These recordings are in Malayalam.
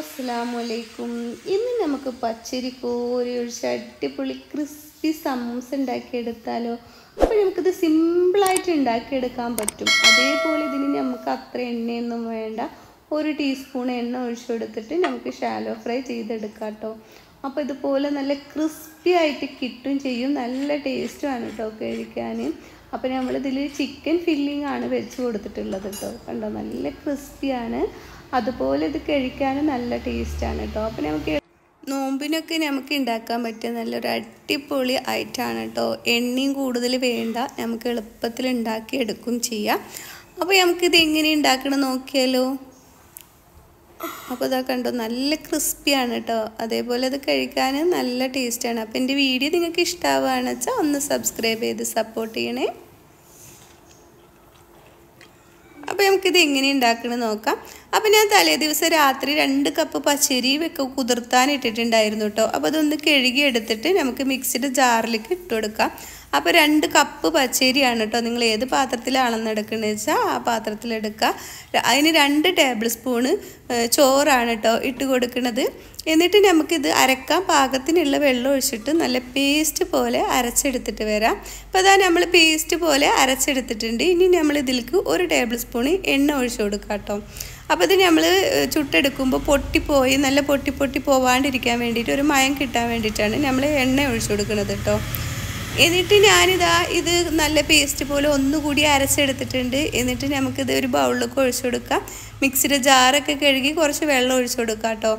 അസ്സാം ഇന്ന് നമുക്ക് പച്ചരി കോരി ഒഴിച്ച് അടിപൊളി ക്രിസ്പി സമൂസ ഉണ്ടാക്കിയെടുത്താലോ അപ്പോൾ നമുക്കിത് സിമ്പിളായിട്ട് ഉണ്ടാക്കിയെടുക്കാൻ പറ്റും അതേപോലെ ഇതിന് നമുക്ക് അത്ര എണ്ണയൊന്നും വേണ്ട ഒരു ടീസ്പൂൺ എണ്ണ ഒഴിച്ചെടുത്തിട്ട് നമുക്ക് ഷാലോ ഫ്രൈ ചെയ്തെടുക്കാം കേട്ടോ അപ്പോൾ ഇതുപോലെ നല്ല ക്രിസ്പി ആയിട്ട് കിട്ടും ചെയ്യും നല്ല ടേസ്റ്റുമാണ് കേട്ടോ കഴിക്കാൻ അപ്പോൾ നമ്മളിതിൽ ചിക്കൻ ഫില്ലിംഗ് ആണ് വെച്ച് കൊടുത്തിട്ടുള്ളത് കേട്ടോ കണ്ടോ നല്ല ക്രിസ്പിയാണ് അതുപോലെ ഇത് കഴിക്കാനും നല്ല ടേസ്റ്റാണ് കേട്ടോ അപ്പം നമുക്ക് നോമ്പിനൊക്കെ നമുക്ക് ഉണ്ടാക്കാൻ പറ്റിയ നല്ലൊരു അടിപൊളി ഐറ്റാണ് കേട്ടോ എണ്ണയും കൂടുതൽ വേണ്ട നമുക്ക് എളുപ്പത്തിൽ ഉണ്ടാക്കിയെടുക്കും ചെയ്യാം അപ്പോൾ നമുക്കിത് എങ്ങനെ ഉണ്ടാക്കണം നോക്കിയാലോ അപ്പോൾ ഇതാ കണ്ടോ നല്ല ക്രിസ്പിയാണ് കേട്ടോ അതേപോലെ അത് കഴിക്കാൻ നല്ല ടേസ്റ്റാണ് അപ്പോൾ എൻ്റെ വീഡിയോ നിങ്ങൾക്ക് ഇഷ്ടമാവുകയാണെന്ന് വെച്ചാൽ ഒന്ന് സബ്സ്ക്രൈബ് ചെയ്ത് സപ്പോർട്ട് ചെയ്യണേ അപ്പോൾ നമുക്കിത് എങ്ങനെ ഉണ്ടാക്കണമെന്ന് നോക്കാം അപ്പോൾ ഞാൻ തലേ ദിവസം രാത്രി രണ്ട് കപ്പ് പച്ചരി വെക്ക കുതിർത്താൻ ഇട്ടിട്ടുണ്ടായിരുന്നു കേട്ടോ അപ്പോൾ അതൊന്ന് കഴുകി എടുത്തിട്ട് നമുക്ക് മിക്സിയുടെ ജാറിലേക്ക് ഇട്ട് കൊടുക്കാം അപ്പോൾ രണ്ട് കപ്പ് പച്ചരിയാണ് കേട്ടോ നിങ്ങൾ ഏത് പാത്രത്തിലാണെന്ന് എടുക്കുന്നത് വെച്ചാൽ ആ പാത്രത്തിലെടുക്കുക അതിന് രണ്ട് ടേബിൾ സ്പൂണ് ചോറാണ് കേട്ടോ ഇട്ട് കൊടുക്കുന്നത് എന്നിട്ട് നമുക്കിത് അരക്കാൻ പാകത്തിനുള്ള വെള്ളം ഒഴിച്ചിട്ട് നല്ല പേസ്റ്റ് പോലെ അരച്ചെടുത്തിട്ട് വരാം അപ്പോൾ അതാ നമ്മൾ പേസ്റ്റ് പോലെ അരച്ചെടുത്തിട്ടുണ്ട് ഇനി നമ്മൾ ഇതിലേക്ക് ഒരു ടേബിൾ സ്പൂണ് എണ്ണ ഒഴിച്ചു കൊടുക്കാം കേട്ടോ അപ്പോൾ ഇത് നമ്മൾ ചുട്ടെടുക്കുമ്പോൾ പൊട്ടിപ്പോയി നല്ല പൊട്ടി പൊട്ടി പോവാണ്ടിരിക്കാൻ വേണ്ടിയിട്ട് ഒരു മയം കിട്ടാൻ വേണ്ടിയിട്ടാണ് നമ്മൾ എണ്ണ ഒഴിച്ചു കൊടുക്കുന്നത് കേട്ടോ എന്നിട്ട് ഞാനിതാ ഇത് നല്ല പേസ്റ്റ് പോലെ ഒന്നുകൂടി അരച്ചെടുത്തിട്ടുണ്ട് എന്നിട്ട് നമുക്കിത് ഒരു ബൗളിലൊക്കെ ഒഴിച്ചു കൊടുക്കാം മിക്സിയുടെ ജാറൊക്കെ കഴുകി കുറച്ച് വെള്ളം ഒഴിച്ചു കൊടുക്കാം കേട്ടോ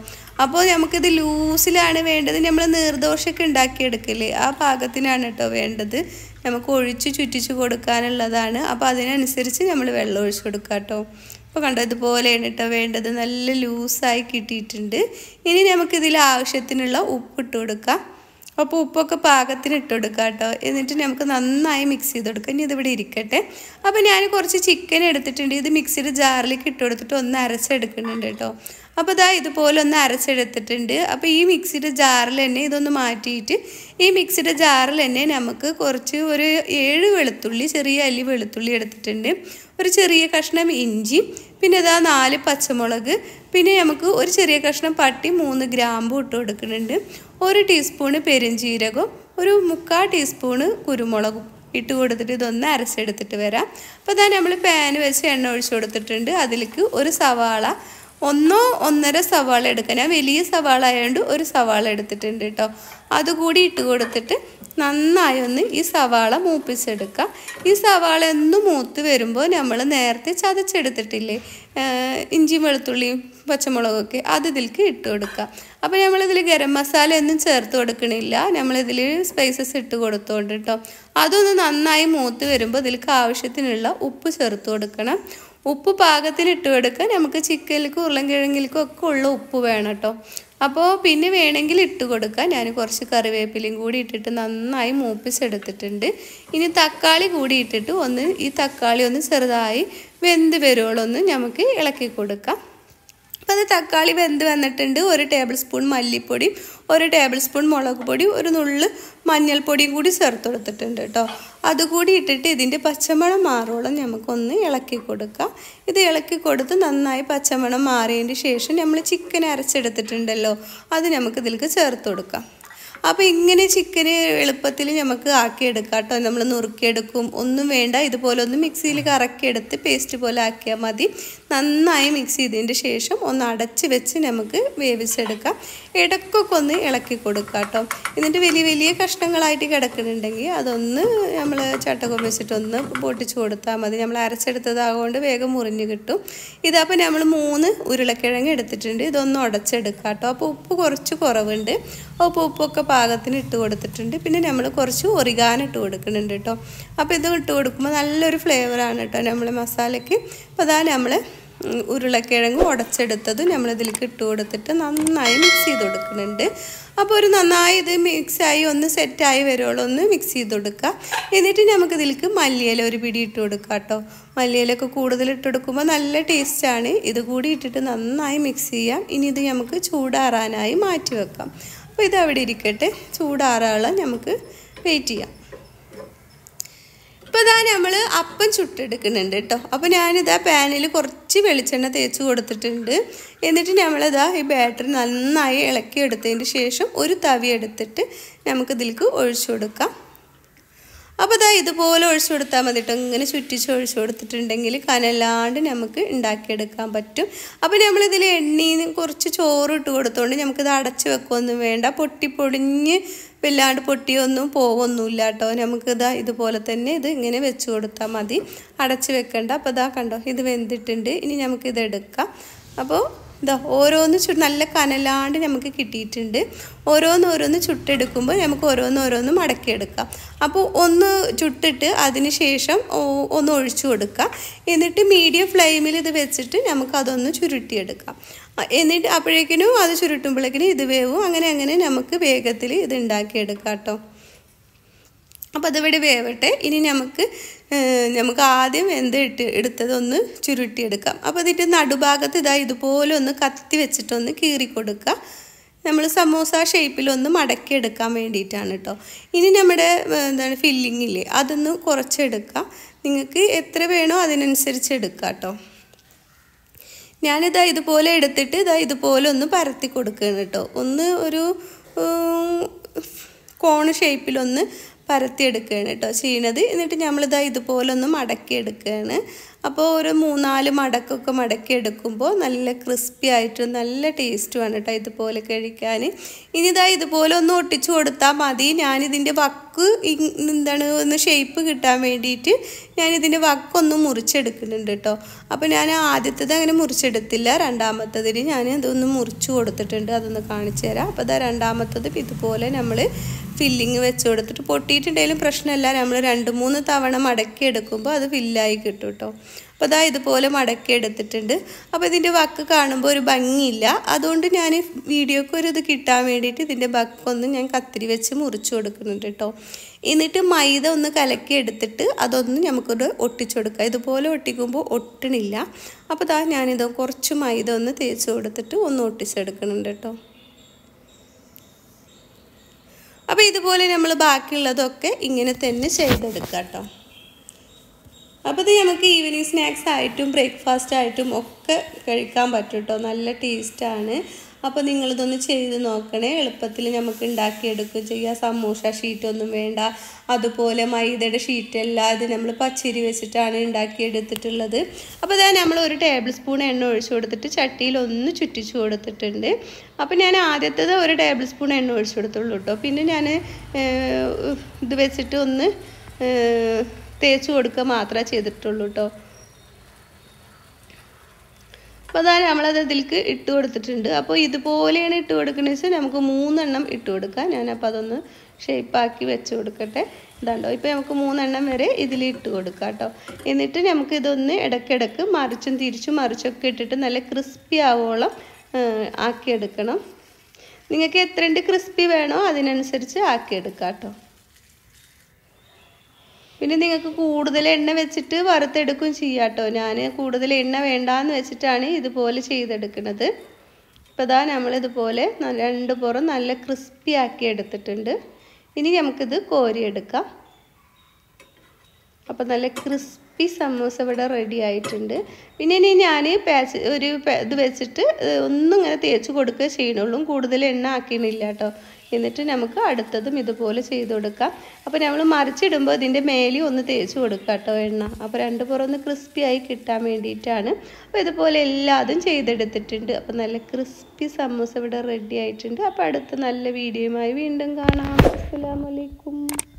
അപ്പോൾ നമുക്കിത് ലൂസിലാണ് വേണ്ടത് നമ്മൾ നീർദോഷമൊക്കെ ഉണ്ടാക്കിയെടുക്കില്ലേ ആ പാകത്തിനാണ് കേട്ടോ വേണ്ടത് നമുക്ക് ഒഴിച്ച് ചുറ്റിച്ച് കൊടുക്കാനുള്ളതാണ് അപ്പോൾ അതിനനുസരിച്ച് നമ്മൾ വെള്ളം ഒഴിച്ചു കൊടുക്കുക കേട്ടോ അപ്പോൾ കണ്ടോ ഇതുപോലെയാണ് കേട്ടോ വേണ്ടത് നല്ല ലൂസായി കിട്ടിയിട്ടുണ്ട് ഇനി നമുക്കിതിൽ ആവശ്യത്തിനുള്ള ഉപ്പിട്ട് കൊടുക്കാം അപ്പോൾ ഉപ്പൊക്കെ പാകത്തിന് ഇട്ട് കൊടുക്കുക കേട്ടോ എന്നിട്ട് നമുക്ക് നന്നായി മിക്സ് ചെയ്ത് കൊടുക്കുക ഇനി ഇതിവിടെ ഇരിക്കട്ടെ അപ്പോൾ ഞാൻ കുറച്ച് ചിക്കൻ എടുത്തിട്ടുണ്ട് ഇത് മിക്സിയുടെ ജാറിലേക്ക് ഇട്ട് കൊടുത്തിട്ട് ഒന്ന് അരച്ചെടുക്കുന്നുണ്ട് കേട്ടോ അപ്പോൾ ഇതാ ഇതുപോലെ ഒന്ന് അരച്ചെടുത്തിട്ടുണ്ട് അപ്പോൾ ഈ മിക്സിയുടെ ജാറിൽ തന്നെ ഇതൊന്ന് മാറ്റിയിട്ട് ഈ മിക്സിയുടെ ജാറിൽ തന്നെ നമുക്ക് കുറച്ച് ഒരു ഏഴ് വെളുത്തുള്ളി ചെറിയ അല്ലി വെളുത്തുള്ളി എടുത്തിട്ടുണ്ട് ഒരു ചെറിയ കഷ്ണം ഇഞ്ചി പിന്നെ ഇതാ നാല് പച്ചമുളക് പിന്നെ നമുക്ക് ഒരു ചെറിയ കഷ്ണം പട്ടി മൂന്ന് ഗ്രാമ്പും ഇട്ട് കൊടുക്കുന്നുണ്ട് ഒരു ടീസ്പൂണ് പെരുംജീരകവും ഒരു മുക്കാൽ ടീസ്പൂണ് കുരുമുളകും ഇട്ട് കൊടുത്തിട്ട് ഇതൊന്ന് അരച്ചെടുത്തിട്ട് വരാം അപ്പോൾ തന്നെ നമ്മൾ പാൻ വെച്ച് എണ്ണ ഒഴിച്ചു കൊടുത്തിട്ടുണ്ട് അതിലേക്ക് ഒരു സവാള ഒന്നോ ഒന്നര സവാള എടുക്കുക ഞാൻ വലിയ സവാള ആയതുകൊണ്ട് ഒരു സവാള എടുത്തിട്ടുണ്ട് കേട്ടോ അതുകൂടി ഇട്ട് കൊടുത്തിട്ട് നന്നായി ഒന്ന് ഈ സവാള മൂപ്പിച്ചെടുക്കുക ഈ സവാള എന്ന് മൂത്ത് വരുമ്പോൾ നമ്മൾ നേരത്തെ ചതച്ചെടുത്തിട്ടില്ലേ ഇഞ്ചി വെളുത്തുള്ളിയും പച്ചമുളകൊക്കെ അത് ഇതിലേക്ക് ഇട്ട് കൊടുക്കുക അപ്പോൾ നമ്മളിതിൽ ഗരം മസാല ഒന്നും ചേർത്ത് കൊടുക്കണില്ല നമ്മളിതിൽ സ്പൈസസ് ഇട്ട് കൊടുത്തോണ്ട് കേട്ടോ അതൊന്ന് നന്നായി മൂത്ത് വരുമ്പോൾ ഇതിലേക്ക് ആവശ്യത്തിനുള്ള ഉപ്പ് ചേർത്ത് കൊടുക്കണം ഉപ്പ് പാകത്തിന് ഇട്ട് കൊടുക്കുക നമുക്ക് ചിക്കനിലേക്കും ഉരുളൻകിഴങ്ങിലേക്കും ഒക്കെ ഉള്ള ഉപ്പ് വേണം കേട്ടോ അപ്പോൾ പിന്നെ വേണമെങ്കിൽ ഇട്ട് കൊടുക്കാം ഞാൻ കുറച്ച് കറിവേപ്പിലയും കൂടി ഇട്ടിട്ട് നന്നായി മൂപ്പിച്ചെടുത്തിട്ടുണ്ട് ഇനി തക്കാളി കൂടി ഇട്ടിട്ട് ഒന്ന് ഈ തക്കാളി ഒന്ന് ചെറുതായി വെന്ത് വരുവോളൊന്ന് നമുക്ക് ഇളക്കി കൊടുക്കാം അപ്പോൾ അത് തക്കാളി വെന്ത് വന്നിട്ടുണ്ട് ഒരു ടേബിൾ സ്പൂൺ മല്ലിപ്പൊടിയും ഒരു ടേബിൾ സ്പൂൺ മുളക് പൊടിയും ഒരു നുള്ള് മഞ്ഞൾപ്പൊടിയും കൂടി ചേർത്ത് കൊടുത്തിട്ടുണ്ട് കേട്ടോ അതുകൂടി ഇട്ടിട്ട് ഇതിൻ്റെ പച്ചമണം മാറോളം നമുക്കൊന്ന് ഇളക്കി കൊടുക്കാം ഇത് ഇളക്കി കൊടുത്ത് നന്നായി പച്ചമണം മാറിയതിൻ്റെ ശേഷം നമ്മൾ ചിക്കൻ അരച്ചെടുത്തിട്ടുണ്ടല്ലോ അത് നമുക്ക് ചേർത്ത് കൊടുക്കാം അപ്പോൾ ഇങ്ങനെ ചിക്കന് എളുപ്പത്തിൽ നമുക്ക് ആക്കിയെടുക്കാം കേട്ടോ നമ്മൾ നുറുക്കിയെടുക്കും ഒന്നും വേണ്ട ഇതുപോലെ ഒന്ന് മിക്സിയിൽ കറക്കിയെടുത്ത് പേസ്റ്റ് പോലെ ആക്കിയാൽ മതി നന്നായി മിക്സ് ചെയ്തതിൻ്റെ ശേഷം ഒന്ന് അടച്ച് വെച്ച് നമുക്ക് വേവിച്ചെടുക്കാം ഇടക്കൊക്കെ ഒന്ന് ഇളക്കി കൊടുക്കാം കേട്ടോ എന്നിട്ട് വലിയ വലിയ കഷ്ണങ്ങളായിട്ട് കിടക്കുന്നുണ്ടെങ്കിൽ അതൊന്ന് നമ്മൾ ചട്ടകം വെച്ചിട്ടൊന്ന് പൊട്ടിച്ച് കൊടുത്താൽ മതി നമ്മൾ അരച്ചെടുത്തതാകൊണ്ട് വേഗം മുറിഞ്ഞ് കിട്ടും ഇതപ്പോൾ നമ്മൾ മൂന്ന് ഉരുളക്കിഴങ്ങ് എടുത്തിട്ടുണ്ട് ഇതൊന്ന് ഉടച്ചെടുക്കാം കേട്ടോ അപ്പോൾ ഉപ്പ് കുറച്ച് കുറവുണ്ട് അപ്പോൾ ഉപ്പൊക്കെ പാകത്തിന് ഇട്ട് കൊടുത്തിട്ടുണ്ട് പിന്നെ നമ്മൾ കുറച്ച് ഒറിഗാൻ ഇട്ട് കൊടുക്കുന്നുണ്ട് കേട്ടോ അപ്പോൾ ഇത് ഇട്ട് കൊടുക്കുമ്പോൾ നല്ലൊരു ഫ്ലേവറാണ് കേട്ടോ നമ്മൾ മസാലയ്ക്ക് അപ്പോൾ അതാ നമ്മൾ ഉരുളക്കിഴങ്ങ് ഉടച്ചെടുത്തത് നമ്മളിതിലേക്ക് ഇട്ട് കൊടുത്തിട്ട് നന്നായി മിക്സ് ചെയ്ത് കൊടുക്കുന്നുണ്ട് അപ്പോൾ ഒരു നന്നായി ഇത് മിക്സായി ഒന്ന് സെറ്റായി വരുമ്പോൾ ഒന്ന് മിക്സ് ചെയ്ത് കൊടുക്കുക എന്നിട്ട് നമുക്ക് ഇതിലേക്ക് മല്ലിയില ഒരു പിടി ഇട്ട് കൊടുക്കുക കേട്ടോ മല്ലിയിലൊക്കെ കൂടുതൽ ഇട്ട് കൊടുക്കുമ്പോൾ നല്ല ടേസ്റ്റാണ് ഇത് കൂടി ഇട്ടിട്ട് നന്നായി മിക്സ് ചെയ്യാം ഇനി ഇത് നമുക്ക് ചൂടാറാനായി മാറ്റി വെക്കാം അപ്പോൾ ഇത് അവിടെ ഇരിക്കട്ടെ ചൂടാറാളം നമുക്ക് വെയിറ്റ് ചെയ്യാം ഇപ്പോൾ ഇതാ നമ്മൾ അപ്പം ചുട്ടെടുക്കുന്നുണ്ട് കേട്ടോ അപ്പോൾ ആ പാനിൽ കുറച്ച് വെളിച്ചെണ്ണ തേച്ച് കൊടുത്തിട്ടുണ്ട് എന്നിട്ട് നമ്മളിതാ ഈ ബാറ്ററി നന്നായി ഇളക്കി എടുത്തതിന് ശേഷം ഒരു തവി എടുത്തിട്ട് നമുക്കിതിലേക്ക് ഒഴിച്ചു കൊടുക്കാം അപ്പോൾ അതാ ഇതുപോലെ ഒഴിച്ചു കൊടുത്താൽ മതി കേട്ടോ ഇങ്ങനെ ചുറ്റിച്ച് ഒഴിച്ചു കൊടുത്തിട്ടുണ്ടെങ്കിൽ കനലാണ്ട് നമുക്ക് ഉണ്ടാക്കിയെടുക്കാൻ പറ്റും അപ്പോൾ നമ്മളിതിൽ എണ്ണീന്ന് കുറച്ച് ചോറ് ഇട്ട് കൊടുത്തോണ്ട് നമുക്കിത് അടച്ച് വെക്കുകയൊന്നും വേണ്ട പൊട്ടി പൊടിഞ്ഞ് വല്ലാണ്ട് പൊട്ടിയൊന്നും പോകൊന്നുമില്ല കേട്ടോ നമുക്കിതാ ഇതുപോലെ തന്നെ ഇത് ഇങ്ങനെ വെച്ച് കൊടുത്താൽ മതി അടച്ച് വെക്കേണ്ട അപ്പോൾ ഇതാ കണ്ടോ ഇത് വെന്തിട്ടുണ്ട് ഇനി നമുക്കിതെടുക്കാം എടുക്കാം അപ്പോൾ ഇതാ ഓരോന്ന് ചു നല്ല കനലാണ്ട് നമുക്ക് കിട്ടിയിട്ടുണ്ട് ഓരോന്നോരോന്ന് ചുട്ടെടുക്കുമ്പോൾ നമുക്ക് ഓരോന്നോരോന്ന് മടക്കിയെടുക്കാം അപ്പോൾ ഒന്ന് ചുട്ടിട്ട് അതിന് ശേഷം ഒന്ന് ഒഴിച്ചു കൊടുക്കുക എന്നിട്ട് മീഡിയം ഫ്ലെയിമിൽ ഇത് വെച്ചിട്ട് നമുക്ക് അതൊന്ന് ചുരുട്ടിയെടുക്കാം എന്നിട്ട് അപ്പോഴേക്കിനും അത് ചുരുട്ടുമ്പോഴേക്കിനും ഇത് വേവും അങ്ങനെ അങ്ങനെ നമുക്ക് വേഗത്തിൽ ഇത് ഉണ്ടാക്കിയെടുക്കാം കേട്ടോ അപ്പോൾ അതിവിടെ വേവട്ടെ ഇനി നമുക്ക് നമുക്ക് ആദ്യം വെന്ത് ഇട്ട് എടുത്തതൊന്ന് ചുരുട്ടിയെടുക്കാം അപ്പോൾ ഇതിൻ്റെ നടുഭാഗത്ത് ഇതാ ഇതുപോലെ ഒന്ന് കത്തി വെച്ചിട്ടൊന്ന് കീറിക്കൊടുക്കുക നമ്മൾ സമോസ ഷേപ്പിലൊന്ന് മടക്കിയെടുക്കാൻ വേണ്ടിയിട്ടാണ് കേട്ടോ ഇനി നമ്മുടെ എന്താണ് ഫില്ലിംഗ് ഇല്ലേ അതൊന്ന് കുറച്ചെടുക്കാം നിങ്ങൾക്ക് എത്ര വേണോ അതിനനുസരിച്ച് എടുക്കാം കേട്ടോ ഞാനിതാ ഇതുപോലെ എടുത്തിട്ട് ഇതാ ഇതുപോലെ ഒന്ന് പരത്തി കൊടുക്കുകയാണ് കേട്ടോ ഒന്ന് ഒരു കോൺ ഷേപ്പിലൊന്ന് പരത്തിയെടുക്കുകയാണ് കേട്ടോ ചെയ്യണത് എന്നിട്ട് നമ്മളിതാ ഇതുപോലൊന്ന് മടക്കിയെടുക്കുകയാണ് അപ്പോൾ ഒരു മൂന്നാല് മടക്കൊക്കെ മടക്കിയെടുക്കുമ്പോൾ നല്ല ക്രിസ്പി ആയിട്ട് നല്ല ടേസ്റ്റുമാണ് കേട്ടോ ഇതുപോലെ കഴിക്കാൻ ഇനി ഇതാ ഇതുപോലെ ഒന്ന് ഒട്ടിച്ചു കൊടുത്താൽ മതി ഞാനിതിൻ്റെ വക്ക് എന്താണ് ഒന്ന് ഷേപ്പ് കിട്ടാൻ വേണ്ടിയിട്ട് ഞാനിതിൻ്റെ വക്കൊന്നും മുറിച്ചെടുക്കുന്നുണ്ട് കേട്ടോ അപ്പോൾ ഞാൻ ആദ്യത്തേത് അങ്ങനെ മുറിച്ചെടുത്തില്ല രണ്ടാമത്തതിന് ഞാൻ അതൊന്ന് മുറിച്ച് കൊടുത്തിട്ടുണ്ട് അതൊന്ന് കാണിച്ചു തരാം അപ്പോൾ അതാ രണ്ടാമത്തത് ഇതുപോലെ നമ്മൾ ഫില്ലിങ് വെച്ച് കൊടുത്തിട്ട് പൊട്ടിയിട്ടുണ്ടെങ്കിലും പ്രശ്നമല്ല നമ്മൾ രണ്ട് മൂന്ന് തവണ മടക്കി എടുക്കുമ്പോൾ അത് ഫില്ലായി കിട്ടും കേട്ടോ അപ്പോൾ അതാ ഇതുപോലെ മടക്കി എടുത്തിട്ടുണ്ട് അപ്പോൾ ഇതിൻ്റെ വക്ക് കാണുമ്പോൾ ഒരു ഭംഗിയില്ല അതുകൊണ്ട് ഞാൻ വീഡിയോക്ക് ഒരു ഇത് കിട്ടാൻ വേണ്ടിയിട്ട് ഇതിൻ്റെ വക്കൊന്ന് ഞാൻ കത്തിരി വെച്ച് മുറിച്ചു കൊടുക്കുന്നുണ്ട് കേട്ടോ എന്നിട്ട് മൈദ ഒന്ന് കലക്കി എടുത്തിട്ട് അതൊന്ന് നമുക്കൊന്ന് ഒട്ടിച്ചെടുക്കാം ഇതുപോലെ ഒട്ടിക്കുമ്പോൾ ഒട്ടണില്ല അപ്പോൾ ഇതാ ഞാനിത് കുറച്ച് മൈദ ഒന്ന് തേച്ച് കൊടുത്തിട്ട് ഒന്ന് ഒട്ടിച്ചെടുക്കുന്നുണ്ട് കേട്ടോ അപ്പോൾ ഇതുപോലെ നമ്മൾ ബാക്കിയുള്ളതൊക്കെ ഇങ്ങനെ തന്നെ ചെയ്തെടുക്കാം കേട്ടോ അപ്പോൾ ഇത് നമുക്ക് ഈവനിങ് സ്നാക്സ് ആയിട്ടും ബ്രേക്ക്ഫാസ്റ്റ് ആയിട്ടും ഒക്കെ കഴിക്കാൻ പറ്റും കേട്ടോ നല്ല ടേസ്റ്റാണ് അപ്പോൾ നിങ്ങളിതൊന്ന് ചെയ്ത് നോക്കണേ എളുപ്പത്തിൽ നമുക്ക് ഉണ്ടാക്കിയെടുക്കുകയും ചെയ്യുക സമൂസ ഷീറ്റൊന്നും വേണ്ട അതുപോലെ മൈദയുടെ ഷീറ്റെല്ലാം ഇത് നമ്മൾ പച്ചരി വെച്ചിട്ടാണ് ഉണ്ടാക്കിയെടുത്തിട്ടുള്ളത് അപ്പോൾ ഇതാ നമ്മൾ ഒരു ടേബിൾ സ്പൂൺ എണ്ണ ഒഴിച്ചു കൊടുത്തിട്ട് ചട്ടിയിൽ ഒന്ന് ചുറ്റിച്ചു കൊടുത്തിട്ടുണ്ട് അപ്പോൾ ഞാൻ ആദ്യത്തേത് ഒരു ടേബിൾ സ്പൂൺ എണ്ണ ഒഴിച്ചു കൊടുത്തുള്ളൂ കേട്ടോ പിന്നെ ഞാൻ ഇത് വെച്ചിട്ട് ഒന്ന് തേച്ച് കൊടുക്കുക മാത്രമേ ചെയ്തിട്ടുള്ളൂ കേട്ടോ അപ്പോൾ അതാ നമ്മളത് ഇതിലേക്ക് ഇട്ട് കൊടുത്തിട്ടുണ്ട് അപ്പോൾ ഇതുപോലെയാണ് ഇട്ട് കൊടുക്കുന്നത് വെച്ചാൽ നമുക്ക് മൂന്നെണ്ണം ഇട്ട് കൊടുക്കാം ഞാനപ്പോൾ അതൊന്ന് ഷേപ്പാക്കി വെച്ച് കൊടുക്കട്ടെ ഇതാണ്ടോ ഇപ്പോൾ നമുക്ക് മൂന്നെണ്ണം വരെ ഇതിൽ ഇട്ട് കൊടുക്കാം കേട്ടോ എന്നിട്ട് നമുക്ക് ഇതൊന്ന് ഇടയ്ക്കിടക്ക് മറിച്ചും തിരിച്ചും മറിച്ചൊക്കെ ഇട്ടിട്ട് നല്ല ക്രിസ്പി ആവോളം ആക്കിയെടുക്കണം നിങ്ങൾക്ക് എത്രണ്ട് ക്രിസ്പി വേണോ അതിനനുസരിച്ച് ആക്കിയെടുക്കാം കേട്ടോ പിന്നെ നിങ്ങൾക്ക് കൂടുതൽ എണ്ണ വെച്ചിട്ട് വറുത്തെടുക്കും ചെയ്യാം കേട്ടോ ഞാൻ കൂടുതൽ എണ്ണ വേണ്ടാന്ന് വെച്ചിട്ടാണ് ഇതുപോലെ ചെയ്തെടുക്കുന്നത് ഇപ്പം ഇതാ നമ്മളിതുപോലെ രണ്ട് പുറം നല്ല ക്രിസ്പി ആക്കി എടുത്തിട്ടുണ്ട് ഇനി നമുക്കിത് കോരിയെടുക്കാം അപ്പോൾ നല്ല ക്രിസ്പി സമൂസ ഇവിടെ റെഡി ആയിട്ടുണ്ട് പിന്നെ ഇനി ഞാൻ പാച്ച് ഒരു ഇത് വെച്ചിട്ട് ഒന്നും ഇങ്ങനെ തേച്ച് കൊടുക്കുക ചെയ്യണുള്ളൂ കൂടുതൽ എണ്ണ ആക്കിയിട്ടില്ല കേട്ടോ എന്നിട്ട് നമുക്ക് അടുത്തതും ഇതുപോലെ ചെയ്ത് കൊടുക്കാം അപ്പോൾ നമ്മൾ മറിച്ചിടുമ്പോൾ ഇതിൻ്റെ മേലി ഒന്ന് തേച്ച് കൊടുക്കുക കേട്ടോ എണ്ണ അപ്പോൾ രണ്ട് പുറം ഒന്ന് ക്രിസ്പി ആയി കിട്ടാൻ വേണ്ടിയിട്ടാണ് അപ്പോൾ ഇതുപോലെ എല്ലാതും ചെയ്തെടുത്തിട്ടുണ്ട് അപ്പോൾ നല്ല ക്രിസ്പി സമൂസ ഇവിടെ റെഡി ആയിട്ടുണ്ട് അപ്പോൾ അടുത്ത നല്ല വീഡിയോയുമായി വീണ്ടും കാണാം അസ്സാം വലൈക്കും